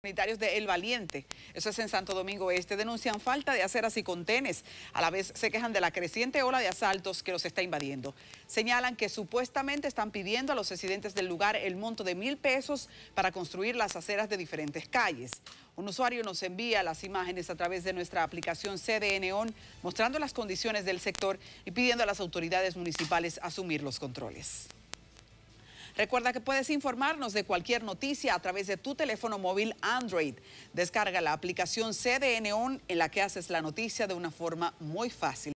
Sanitarios de El Valiente, eso es en Santo Domingo Este, denuncian falta de aceras y contenes. A la vez se quejan de la creciente ola de asaltos que los está invadiendo. Señalan que supuestamente están pidiendo a los residentes del lugar el monto de mil pesos para construir las aceras de diferentes calles. Un usuario nos envía las imágenes a través de nuestra aplicación CDN ON, mostrando las condiciones del sector y pidiendo a las autoridades municipales asumir los controles. Recuerda que puedes informarnos de cualquier noticia a través de tu teléfono móvil Android. Descarga la aplicación CDN en la que haces la noticia de una forma muy fácil.